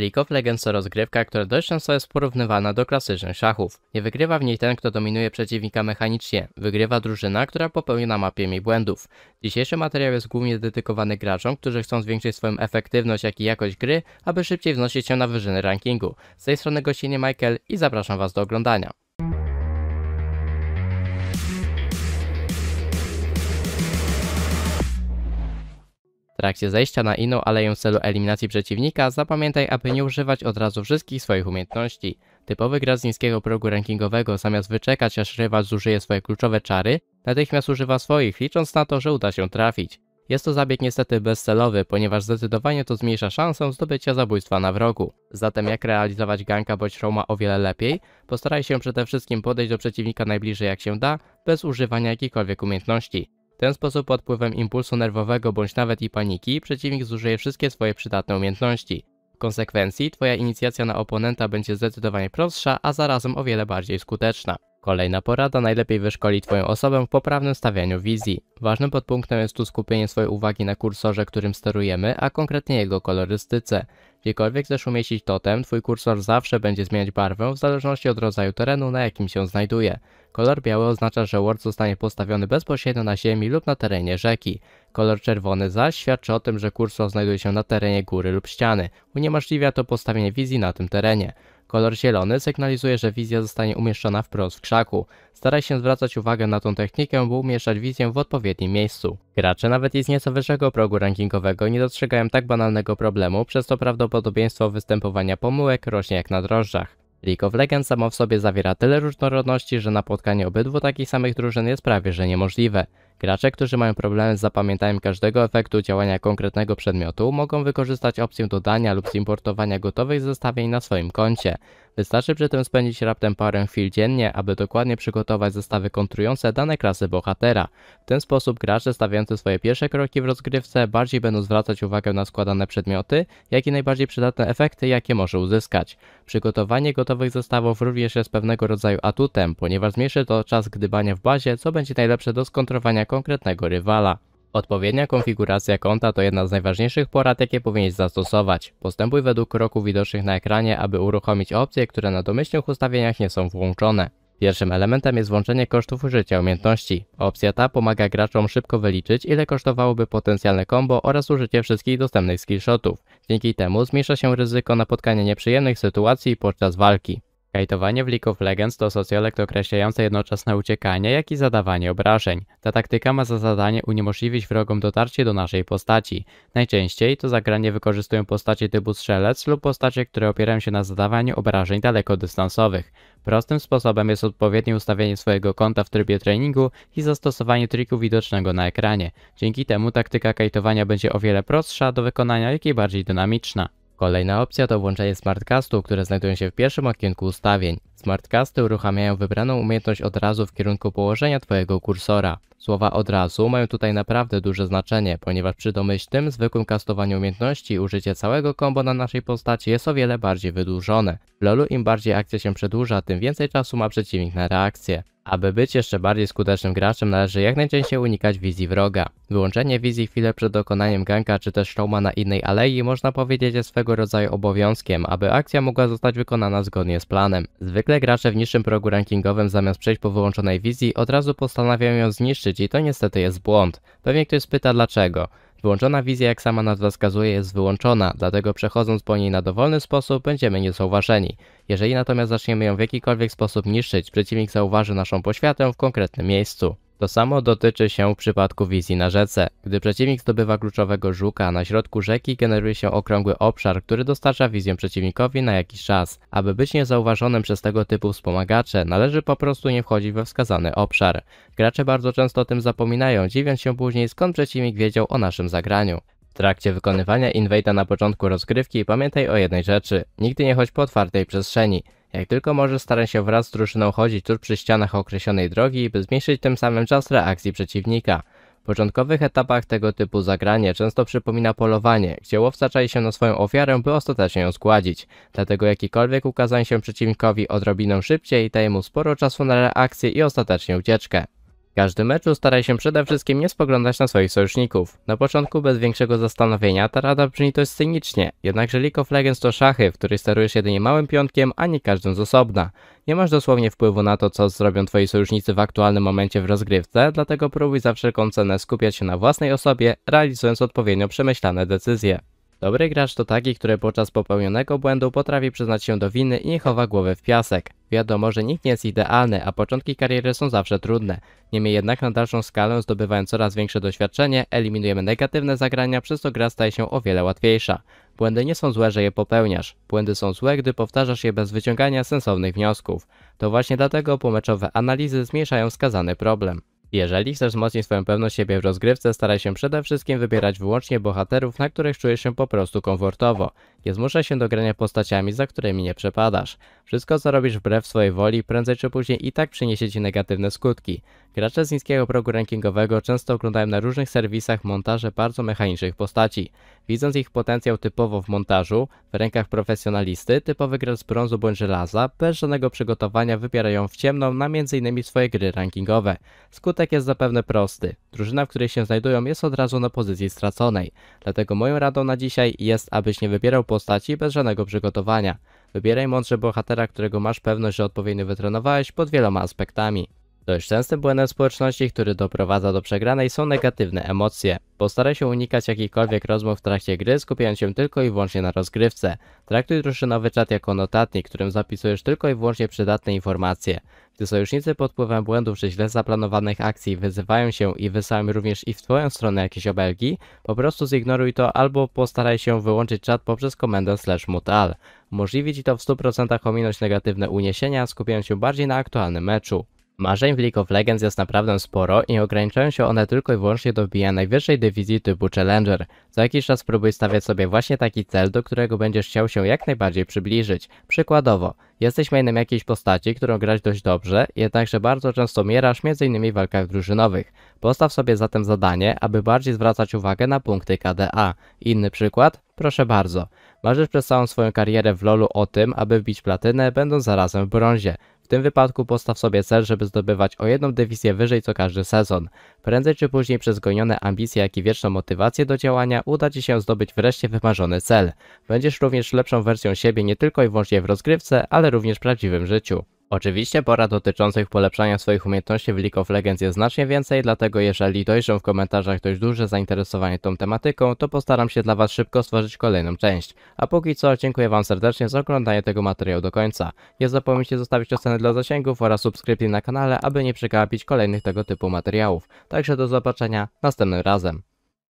League of Legends to rozgrywka, która dość często jest porównywana do klasycznych szachów. Nie wygrywa w niej ten, kto dominuje przeciwnika mechanicznie, wygrywa drużyna, która popełnia na mapie mniej błędów. Dzisiejszy materiał jest głównie dedykowany graczom, którzy chcą zwiększyć swoją efektywność jak i jakość gry, aby szybciej wznosić się na wyżyny rankingu. Z tej strony gościnie Michael i zapraszam Was do oglądania. trakcie zejścia na inną aleję w celu eliminacji przeciwnika zapamiętaj, aby nie używać od razu wszystkich swoich umiejętności. Typowy gracz z niskiego progu rankingowego zamiast wyczekać aż rywal zużyje swoje kluczowe czary, natychmiast używa swoich, licząc na to, że uda się trafić. Jest to zabieg niestety bezcelowy, ponieważ zdecydowanie to zmniejsza szansę zdobycia zabójstwa na wrogu. Zatem jak realizować ganka bądź Roma o wiele lepiej? Postaraj się przede wszystkim podejść do przeciwnika najbliżej jak się da, bez używania jakichkolwiek umiejętności ten sposób pod wpływem impulsu nerwowego bądź nawet i paniki przeciwnik zużyje wszystkie swoje przydatne umiejętności. W konsekwencji twoja inicjacja na oponenta będzie zdecydowanie prostsza, a zarazem o wiele bardziej skuteczna. Kolejna porada najlepiej wyszkoli Twoją osobę w poprawnym stawianiu wizji. Ważnym podpunktem jest tu skupienie swojej uwagi na kursorze, którym sterujemy, a konkretnie jego kolorystyce. Gdziekolwiek chcesz umieścić totem, twój kursor zawsze będzie zmieniać barwę w zależności od rodzaju terenu, na jakim się znajduje. Kolor biały oznacza, że word zostanie postawiony bezpośrednio na ziemi lub na terenie rzeki. Kolor czerwony zaś świadczy o tym, że kursor znajduje się na terenie góry lub ściany. Uniemożliwia to postawienie wizji na tym terenie. Kolor zielony sygnalizuje, że wizja zostanie umieszczona wprost w krzaku. Staraj się zwracać uwagę na tą technikę, by umieszczać wizję w odpowiednim miejscu. Gracze nawet i z nieco wyższego progu rankingowego nie dostrzegają tak banalnego problemu, przez to prawdopodobieństwo występowania pomyłek rośnie jak na drożdżach. League of Legends samo w sobie zawiera tyle różnorodności, że napotkanie obydwu takich samych drużyn jest prawie że niemożliwe. Gracze, którzy mają problemy z zapamiętaniem każdego efektu działania konkretnego przedmiotu, mogą wykorzystać opcję dodania lub zimportowania gotowych zestawień na swoim koncie. Wystarczy przy tym spędzić raptem parę chwil dziennie, aby dokładnie przygotować zestawy kontrujące dane klasy bohatera. W ten sposób gracze stawiający swoje pierwsze kroki w rozgrywce bardziej będą zwracać uwagę na składane przedmioty, jak i najbardziej przydatne efekty, jakie może uzyskać. Przygotowanie gotowych zestawów również jest pewnego rodzaju atutem, ponieważ zmniejszy to czas gdybania w bazie, co będzie najlepsze do skontrowania konkretnego rywala. Odpowiednia konfiguracja konta to jedna z najważniejszych porad, jakie powinieneś zastosować. Postępuj według kroków widocznych na ekranie, aby uruchomić opcje, które na domyślnych ustawieniach nie są włączone. Pierwszym elementem jest włączenie kosztów użycia umiejętności. Opcja ta pomaga graczom szybko wyliczyć, ile kosztowałoby potencjalne combo oraz użycie wszystkich dostępnych skillshotów. Dzięki temu zmniejsza się ryzyko napotkania nieprzyjemnych sytuacji podczas walki. Kajtowanie w League of Legends to socjolekt określający jednoczesne uciekanie, jak i zadawanie obrażeń. Ta taktyka ma za zadanie uniemożliwić wrogom dotarcie do naszej postaci. Najczęściej to zagranie wykorzystują postacie typu strzelec lub postacie, które opierają się na zadawaniu obrażeń dalekodystansowych. Prostym sposobem jest odpowiednie ustawienie swojego konta w trybie treningu i zastosowanie triku widocznego na ekranie. Dzięki temu taktyka kajtowania będzie o wiele prostsza do wykonania, jak i bardziej dynamiczna. Kolejna opcja to włączenie smartcastów, które znajdują się w pierwszym okienku ustawień. Smartcasty uruchamiają wybraną umiejętność od razu w kierunku położenia Twojego kursora. Słowa od razu mają tutaj naprawdę duże znaczenie, ponieważ przy domyślnym, zwykłym kastowaniu umiejętności użycie całego kombo na naszej postaci jest o wiele bardziej wydłużone. W LoLu im bardziej akcja się przedłuża, tym więcej czasu ma przeciwnik na reakcję. Aby być jeszcze bardziej skutecznym graczem należy jak najczęściej unikać wizji wroga. Wyłączenie wizji chwilę przed dokonaniem ganka czy też showma na innej alei można powiedzieć jest swego rodzaju obowiązkiem, aby akcja mogła zostać wykonana zgodnie z planem. Zwykle gracze w niższym progu rankingowym zamiast przejść po wyłączonej wizji od razu postanawiają ją zniszczyć i to niestety jest błąd. Pewnie ktoś pyta dlaczego. Wyłączona wizja, jak sama nazwa wskazuje, jest wyłączona, dlatego przechodząc po niej na dowolny sposób będziemy niezauważeni. Jeżeli natomiast zaczniemy ją w jakikolwiek sposób niszczyć, przeciwnik zauważy naszą poświatę w konkretnym miejscu. To samo dotyczy się w przypadku wizji na rzece. Gdy przeciwnik zdobywa kluczowego żuka, na środku rzeki generuje się okrągły obszar, który dostarcza wizję przeciwnikowi na jakiś czas. Aby być niezauważonym przez tego typu wspomagacze, należy po prostu nie wchodzić we wskazany obszar. Gracze bardzo często o tym zapominają, dziwiąc się później skąd przeciwnik wiedział o naszym zagraniu. W trakcie wykonywania invade'a na początku rozgrywki pamiętaj o jednej rzeczy. Nigdy nie chodź po otwartej przestrzeni. Jak tylko może staram się wraz z drużyną chodzić tuż przy ścianach określonej drogi, by zmniejszyć tym samym czas reakcji przeciwnika. W początkowych etapach tego typu zagranie często przypomina polowanie, gdzie łowca czai się na swoją ofiarę, by ostatecznie ją zgładzić. Dlatego jakikolwiek ukazanie się przeciwnikowi odrobinę szybciej daje mu sporo czasu na reakcję i ostatecznie ucieczkę. W każdym meczu staraj się przede wszystkim nie spoglądać na swoich sojuszników. Na początku bez większego zastanowienia ta rada brzmi dość cynicznie, jednakże League of Legends to szachy, w której sterujesz jedynie małym pionkiem, a nie każdym z osobna. Nie masz dosłownie wpływu na to, co zrobią twoi sojusznicy w aktualnym momencie w rozgrywce, dlatego próbuj za wszelką cenę skupiać się na własnej osobie, realizując odpowiednio przemyślane decyzje. Dobry gracz to taki, który podczas popełnionego błędu potrafi przyznać się do winy i nie chowa głowy w piasek. Wiadomo, że nikt nie jest idealny, a początki kariery są zawsze trudne. Niemniej jednak na dalszą skalę zdobywając coraz większe doświadczenie, eliminujemy negatywne zagrania, przez co gra staje się o wiele łatwiejsza. Błędy nie są złe, że je popełniasz. Błędy są złe, gdy powtarzasz je bez wyciągania sensownych wniosków. To właśnie dlatego pomeczowe analizy zmniejszają skazany problem. Jeżeli chcesz wzmocnić swoją pewność siebie w rozgrywce, staraj się przede wszystkim wybierać wyłącznie bohaterów, na których czujesz się po prostu komfortowo. Nie zmusza się do grania postaciami, za którymi nie przepadasz. Wszystko co robisz wbrew swojej woli, prędzej czy później i tak przyniesie ci negatywne skutki. Gracze z niskiego progu rankingowego często oglądają na różnych serwisach montaże bardzo mechanicznych postaci. Widząc ich potencjał typowo w montażu, w rękach profesjonalisty, typowy gracz z brązu bądź żelaza, bez żadnego przygotowania wybiera ją w ciemną na m.in. swoje gry rankingowe. Skutek jest zapewne prosty. Drużyna, w której się znajdują jest od razu na pozycji straconej. Dlatego moją radą na dzisiaj jest, abyś nie wybierał postaci bez żadnego przygotowania. Wybieraj mądrze bohatera, którego masz pewność, że odpowiednio wytrenowałeś pod wieloma aspektami. Dość częstym błędem społeczności, który doprowadza do przegranej są negatywne emocje. Postaraj się unikać jakichkolwiek rozmów w trakcie gry, skupiając się tylko i wyłącznie na rozgrywce. Traktuj drużynowy czat jako notatnik, którym zapisujesz tylko i wyłącznie przydatne informacje. Gdy sojusznicy pod wpływem błędów czy źle zaplanowanych akcji wyzywają się i wysyłają również i w twoją stronę jakieś obelgi, po prostu zignoruj to albo postaraj się wyłączyć czat poprzez komendę slash mutal. Umożliwi ci to w 100% ominąć negatywne uniesienia, skupiając się bardziej na aktualnym meczu. Marzeń w League of Legends jest naprawdę sporo i nie ograniczają się one tylko i wyłącznie do wbijania najwyższej dywizji typu Challenger. Co jakiś czas próbuj stawiać sobie właśnie taki cel, do którego będziesz chciał się jak najbardziej przybliżyć. Przykładowo, jesteś mainem jakiejś postaci, którą grać dość dobrze, jednakże bardzo często mierasz m.in. w walkach drużynowych. Postaw sobie zatem zadanie, aby bardziej zwracać uwagę na punkty KDA. Inny przykład? Proszę bardzo. Marzysz przez całą swoją karierę w LoLu o tym, aby wbić platynę, będąc zarazem w brązie tym wypadku postaw sobie cel, żeby zdobywać o jedną dywizję wyżej co każdy sezon. Prędzej czy później przez gonione ambicje, jak i wieczną motywację do działania uda Ci się zdobyć wreszcie wymarzony cel. Będziesz również lepszą wersją siebie nie tylko i wyłącznie w rozgrywce, ale również w prawdziwym życiu. Oczywiście pora dotyczących polepszania swoich umiejętności w League of Legends jest znacznie więcej, dlatego jeżeli dojrzą w komentarzach dość duże zainteresowanie tą tematyką, to postaram się dla Was szybko stworzyć kolejną część. A póki co dziękuję Wam serdecznie za oglądanie tego materiału do końca. Nie zapomnijcie zostawić oceny dla zasięgów oraz subskrypcji na kanale, aby nie przegapić kolejnych tego typu materiałów. Także do zobaczenia następnym razem.